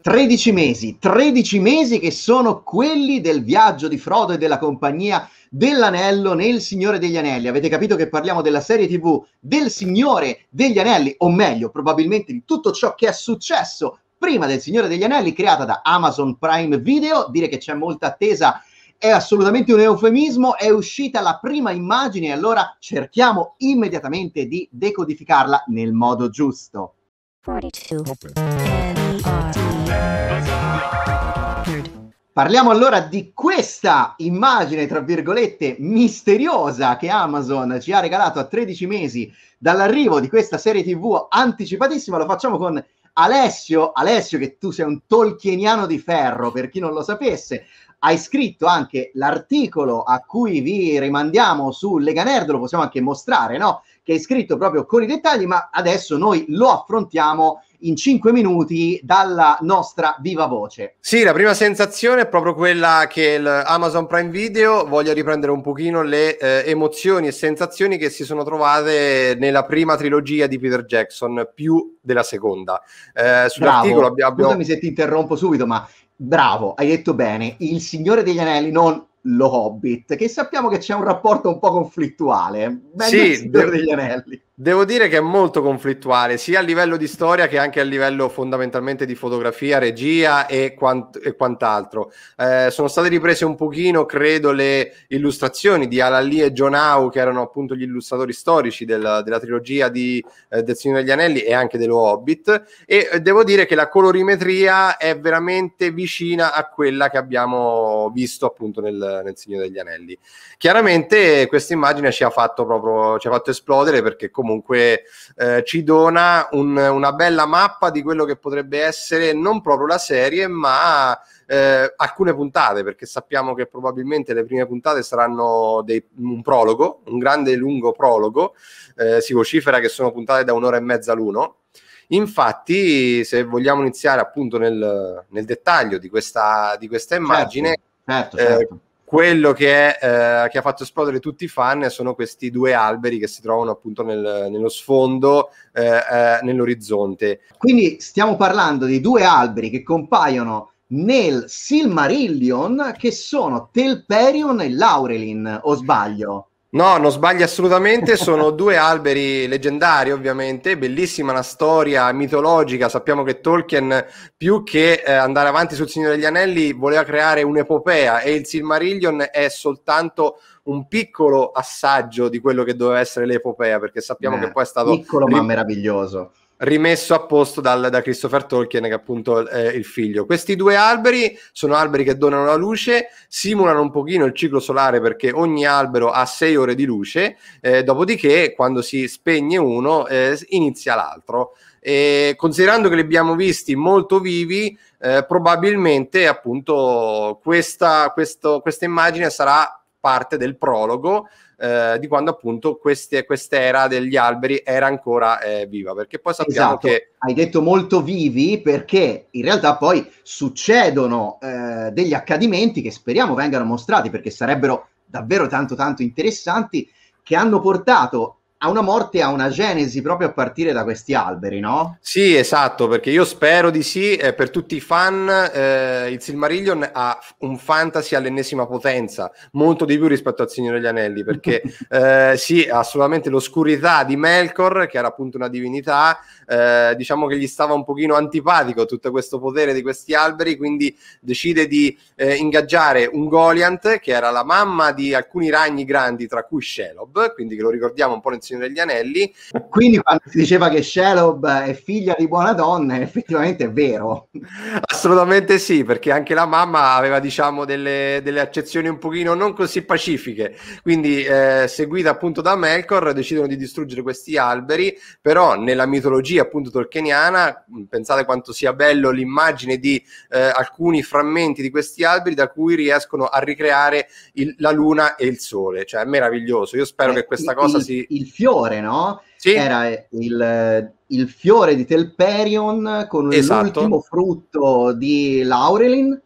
13 mesi, 13 mesi che sono quelli del viaggio di Frodo e della compagnia dell'anello nel Signore degli Anelli. Avete capito che parliamo della serie TV del Signore degli Anelli, o meglio, probabilmente di tutto ciò che è successo prima del Signore degli Anelli, creata da Amazon Prime Video. Dire che c'è molta attesa è assolutamente un eufemismo, è uscita la prima immagine e allora cerchiamo immediatamente di decodificarla nel modo giusto. 42. Parliamo allora di questa immagine, tra virgolette, misteriosa che Amazon ci ha regalato a 13 mesi dall'arrivo di questa serie TV anticipatissima. Lo facciamo con Alessio. Alessio, che tu sei un tolkieniano di ferro, per chi non lo sapesse. Hai scritto anche l'articolo a cui vi rimandiamo su Lega Nerd, lo possiamo anche mostrare, no? Che è scritto proprio con i dettagli, ma adesso noi lo affrontiamo in 5 minuti dalla nostra viva voce. Sì, la prima sensazione è proprio quella che Amazon Prime Video voglia riprendere un pochino le eh, emozioni e sensazioni che si sono trovate nella prima trilogia di Peter Jackson, più della seconda. Eh, sull'articolo abbiamo... Scusami se ti interrompo subito, ma bravo, hai detto bene, Il Signore degli Anelli, non lo Hobbit, che sappiamo che c'è un rapporto un po' conflittuale. Meglio sì, il Signore de- degli Anelli Devo dire che è molto conflittuale, sia a livello di storia che anche a livello fondamentalmente di fotografia, regia e, quant- e quant'altro. Eh, sono state riprese un pochino, credo, le illustrazioni di Alali e John Howe, che erano appunto gli illustratori storici del- della trilogia di, eh, del Signore degli Anelli e anche dello Hobbit. E eh, devo dire che la colorimetria è veramente vicina a quella che abbiamo visto appunto nel, nel Signore degli Anelli. Chiaramente questa immagine ci ha fatto proprio, ci ha fatto esplodere perché comunque comunque eh, ci dona un, una bella mappa di quello che potrebbe essere non proprio la serie, ma eh, alcune puntate, perché sappiamo che probabilmente le prime puntate saranno dei, un prologo, un grande lungo prologo, eh, si vocifera che sono puntate da un'ora e mezza l'uno. Infatti, se vogliamo iniziare appunto nel, nel dettaglio di questa, di questa certo, immagine, certo, eh, certo, certo quello che, è, eh, che, ha fatto esplodere tutti i fan sono questi due alberi che si trovano appunto nel, nello sfondo, eh, eh, nell'orizzonte. Quindi stiamo parlando di due alberi che compaiono nel Silmarillion, che sono Telperion e Laurelin, o sbaglio? No, non sbagli assolutamente, sono due alberi leggendari ovviamente, bellissima la storia mitologica, sappiamo che Tolkien più che eh, andare avanti sul Signore degli Anelli voleva creare un'epopea e il Silmarillion è soltanto un piccolo assaggio di quello che doveva essere l'epopea, perché sappiamo eh, che poi è stato... Piccolo ri- ma meraviglioso rimesso a posto dal, da Christopher Tolkien, che appunto è il figlio. Questi due alberi sono alberi che donano la luce, simulano un pochino il ciclo solare perché ogni albero ha sei ore di luce, eh, dopodiché quando si spegne uno eh, inizia l'altro. E considerando che li abbiamo visti molto vivi, eh, probabilmente appunto questa, questo, questa immagine sarà parte del prologo eh, di quando appunto questa era degli alberi era ancora eh, viva, perché poi sappiamo esatto. che... Hai detto molto vivi perché in realtà poi succedono eh, degli accadimenti che speriamo vengano mostrati perché sarebbero davvero tanto tanto interessanti, che hanno portato ha una morte e ha una genesi proprio a partire da questi alberi, no? Sì, esatto, perché io spero di sì, eh, per tutti i fan eh, il Silmarillion ha un fantasy all'ennesima potenza, molto di più rispetto al Signore degli Anelli, perché eh, sì, assolutamente l'oscurità di Melkor, che era appunto una divinità, eh, diciamo che gli stava un pochino antipatico tutto questo potere di questi alberi, quindi decide di eh, ingaggiare un Goliant, che era la mamma di alcuni ragni grandi, tra cui Shelob, quindi che lo ricordiamo un po' nel Signore degli Anelli. Quindi quando si diceva che Shelob è figlia di buona donna, effettivamente è vero. Assolutamente sì, perché anche la mamma aveva diciamo delle, delle accezioni un pochino non così pacifiche, quindi eh, seguita appunto da Melkor decidono di distruggere questi alberi, però nella mitologia appunto tolkieniana pensate quanto sia bello l'immagine di eh, alcuni frammenti di questi alberi da cui riescono a ricreare il, la luna e il sole, cioè è meraviglioso, io spero eh, che questa il, cosa si... Il fiore, no? sì. era il, il, fiore di Telperion con esatto. l'ultimo frutto di Laurelin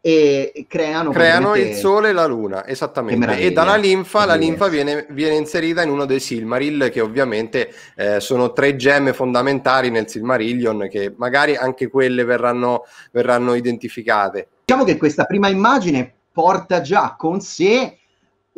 e creano, creano il sole e la luna, esattamente. E dalla linfa, la linfa viene, viene, inserita in uno dei Silmaril, che ovviamente eh, sono tre gemme fondamentali nel Silmarillion, che magari anche quelle verranno, verranno identificate. Diciamo che questa prima immagine porta già con sé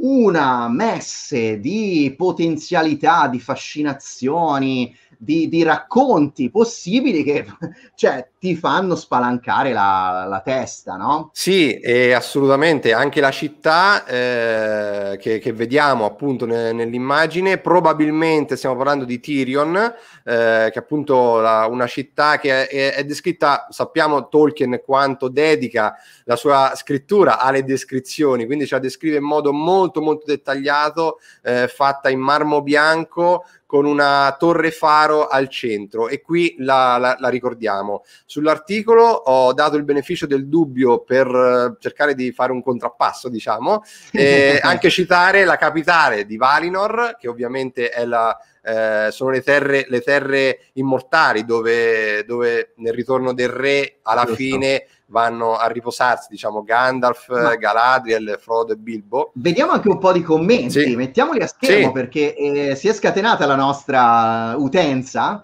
una messe di potenzialità, di fascinazioni, di, di racconti possibili che, cioè, ti fanno spalancare la, la testa, no? Sì, assolutamente, anche la città eh, che, che, vediamo appunto ne, nell'immagine, probabilmente stiamo parlando di Tyrion, eh, che è appunto la, una città che è, è, descritta, sappiamo Tolkien quanto dedica la sua scrittura alle descrizioni, quindi ce la descrive in modo molto molto dettagliato, eh, fatta in marmo bianco, con una torre faro al centro e qui la, la, la ricordiamo. Sull'articolo ho dato il beneficio del dubbio per eh, cercare di fare un contrappasso, diciamo, e anche citare la capitale di Valinor, che ovviamente è la, eh, sono le terre, le terre immortali dove, dove, nel ritorno del re alla Questo. fine vanno a riposarsi, diciamo Gandalf, Ma... Galadriel, Frodo e Bilbo. Vediamo anche un po' di commenti, sì. mettiamoli a schermo sì. perché eh, si è scatenata la nostra utenza.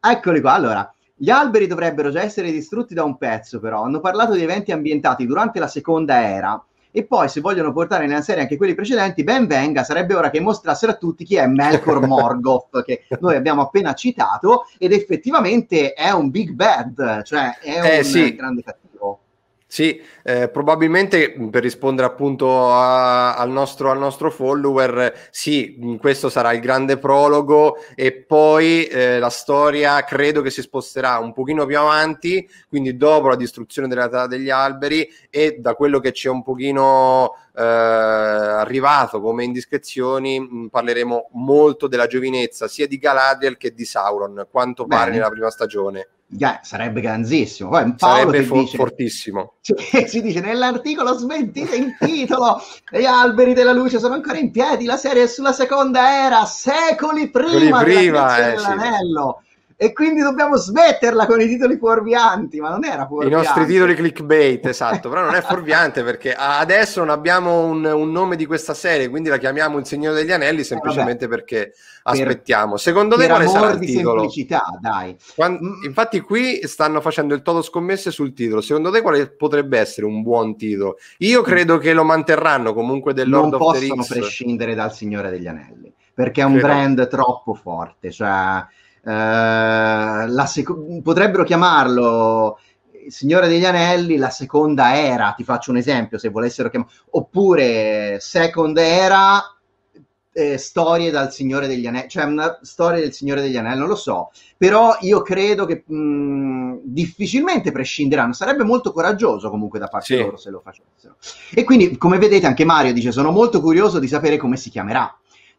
Eccoli qua, allora. Gli alberi dovrebbero già essere distrutti da un pezzo, però. Hanno parlato di eventi ambientati durante la seconda era. E poi, se vogliono portare nella serie anche quelli precedenti, ben venga, sarebbe ora che mostrassero a tutti chi è Melkor Morgoth, che noi abbiamo appena citato, ed effettivamente è un big bad, cioè è eh, un sì. grande cattivo. Sì, eh, probabilmente per rispondere appunto a, al, nostro, al, nostro, follower, sì, questo sarà il grande prologo e poi eh, la storia credo che si sposterà un pochino più avanti, quindi dopo la distruzione della Terra degli Alberi e da quello che ci è un pochino eh, arrivato come indiscrezioni parleremo molto della giovinezza sia di Galadriel che di Sauron, quanto pare nella prima stagione sarebbe grandissimo. Poi Paolo sarebbe for- dice, fortissimo. si dice nell'articolo smentite il titolo, gli alberi della luce sono ancora in piedi, la serie è sulla seconda era, secoli prima, prima della prima, eh, Sì e quindi dobbiamo smetterla con i titoli fuorvianti, ma non era fuorviante. I nostri titoli clickbait, esatto, però non è fuorviante perché adesso non abbiamo un, un, nome di questa serie, quindi la chiamiamo Il Signore degli Anelli semplicemente eh, perché aspettiamo. Secondo te per quale sarà il titolo? Semplicità, dai. Quando, mm. infatti qui stanno facendo il toto scommesse sul titolo. Secondo te quale potrebbe essere un buon titolo? Io mm. credo che lo manterranno comunque del Lord non of the Rings. Non possono prescindere dal Signore degli Anelli, perché è un credo. brand troppo forte, cioè eh, sec- potrebbero chiamarlo Signore degli Anelli, la seconda era, ti faccio un esempio se volessero chiamarlo, oppure Second Era, eh, storie dal Signore degli Anelli, cioè una storia del Signore degli Anelli, non lo so, però io credo che mh, mm, difficilmente prescinderanno, sarebbe molto coraggioso comunque da parte sì. loro se lo facessero. E quindi, come vedete, anche Mario dice, sono molto curioso di sapere come si chiamerà.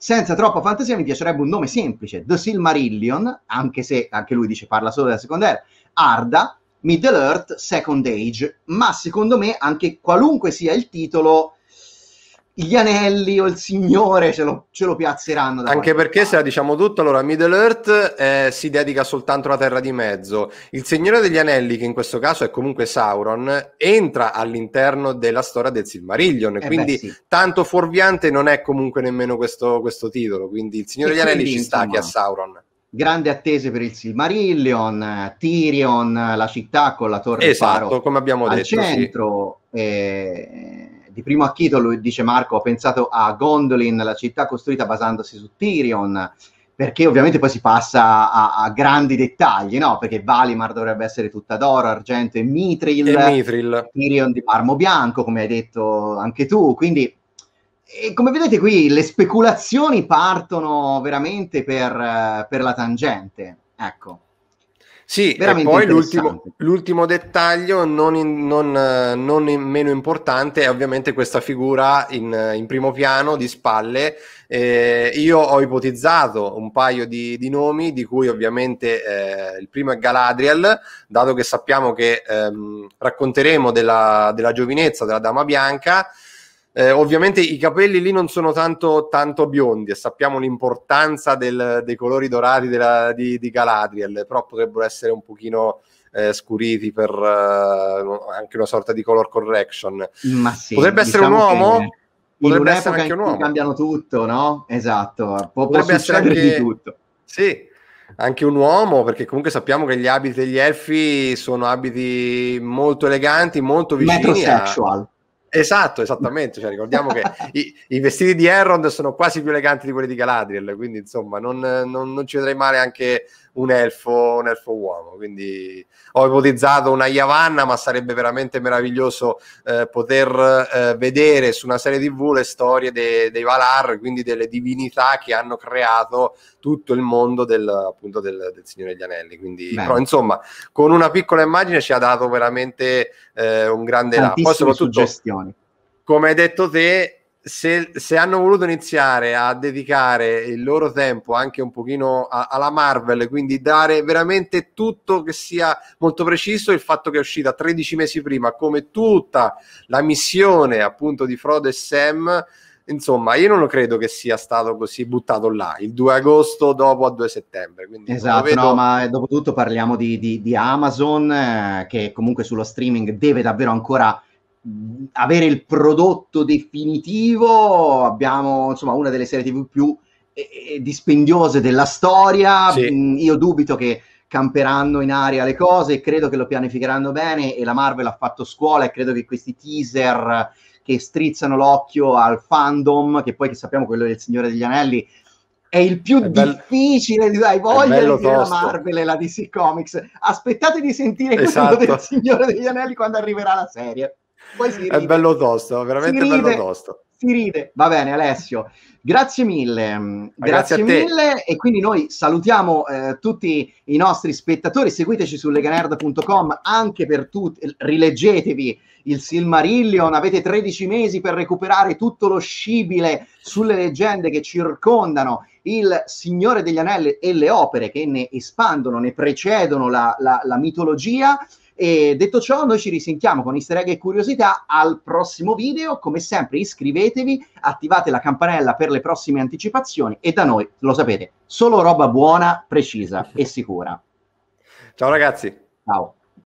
Senza troppa fantasia mi piacerebbe un nome semplice, The Silmarillion, anche se anche lui dice parla solo della seconda era, Arda, Middle Earth, Second Age, ma secondo me anche qualunque sia il titolo gli anelli o il signore ce lo, ce lo piazzeranno. Anche perché parte. se la diciamo tutto, allora Middle Earth eh, si dedica soltanto alla Terra di Mezzo. Il signore degli anelli, che in questo caso è comunque Sauron, entra all'interno della storia del Silmarillion. Eh quindi beh, sì. tanto fuorviante non è comunque nemmeno questo, questo titolo. Quindi il signore e degli anelli ci sta che a Sauron. Grande attese per il Silmarillion, Tyrion, la città con la torre esatto, Faro come abbiamo al detto, centro. Sì. Eh, e di primo acchito, lui dice Marco, ho pensato a Gondolin, la città costruita basandosi su Tyrion, perché ovviamente poi si passa a, a grandi dettagli, no? Perché Valimar dovrebbe essere tutta d'oro, argento e mitril, e mitril. Tyrion di marmo bianco, come hai detto anche tu, quindi... come vedete qui le speculazioni partono veramente per, per la tangente. Ecco. Sì, e poi l'ultimo, l'ultimo, dettaglio, non, in, non, eh, non in meno importante, è ovviamente questa figura in, eh, in primo piano di spalle. Eh, io ho ipotizzato un paio di, di nomi, di cui ovviamente eh, il primo è Galadriel, dato che sappiamo che ehm, racconteremo della, della giovinezza della Dama Bianca. Eh, ovviamente i capelli lì non sono tanto, tanto biondi e sappiamo l'importanza del, dei colori dorati della, di, di, Galadriel, però potrebbero essere un pochino eh, scuriti per eh, anche una sorta di color correction. Sì, potrebbe diciamo essere un diciamo uomo? Che... Potrebbe essere anche un uomo. Cambiano tutto, no? Esatto, può, potrebbe essere anche di tutto. Sì, anche un uomo, perché comunque sappiamo che gli abiti degli elfi sono abiti molto eleganti, molto vicini. Metrosexual. A... Esatto, esattamente. Cioè, ricordiamo che i, i, vestiti di Errond sono quasi più eleganti di quelli di Galadriel, quindi insomma non, non, non ci vedrei male anche un elfo, un elfo uomo. Quindi ho ipotizzato una Yavanna, ma sarebbe veramente meraviglioso eh, poter eh, vedere su una serie TV le storie de, dei Valar, quindi delle divinità che hanno creato tutto il mondo del, appunto, del, del Signore degli Anelli. Quindi, però, insomma, con una piccola immagine ci ha dato veramente eh, un grande là. Poi, soprattutto, suggestioni. come hai detto te, se, se, hanno voluto iniziare a dedicare il loro tempo anche un pochino a, alla Marvel, quindi dare veramente tutto che sia molto preciso, il fatto che è uscita 13 mesi prima, come tutta la missione appunto di Frodo e Sam, insomma, io non lo credo che sia stato così buttato là il 2 agosto dopo a 2 settembre. esatto, vedo... no, ma dopo tutto parliamo di, di, di Amazon eh, che comunque sullo streaming deve davvero ancora avere il prodotto definitivo, abbiamo insomma una delle serie TV più eh, eh dispendiose della storia. Sì. Mm, io dubito che camperanno in aria le cose, credo che lo pianificheranno bene e la Marvel ha fatto scuola e credo che questi teaser che strizzano l'occhio al fandom, che poi che sappiamo quello del Signore degli Anelli, è il più è difficile di dai voglia di dire la Marvel e la DC Comics. Aspettate di sentire esatto. quello del Signore degli Anelli quando arriverà la serie. Poi si ride. È bello tosto, veramente si ride, bello tosto. Si ride. Va bene, Alessio. Grazie mille. Grazie, Grazie mille. E quindi noi salutiamo eh, tutti i nostri spettatori. Seguiteci su leganerd.com anche per tutti. Rileggetevi il Silmarillion. Avete 13 mesi per recuperare tutto lo scibile sulle leggende che circondano il Signore degli Anelli e le opere che ne espandono, ne precedono la, la, la mitologia. E detto ciò, noi ci risentiamo con easter egg e curiosità al prossimo video. Come sempre, iscrivetevi, attivate la campanella per le prossime anticipazioni e da noi, lo sapete, solo roba buona, precisa e sicura. Ciao ragazzi. Ciao.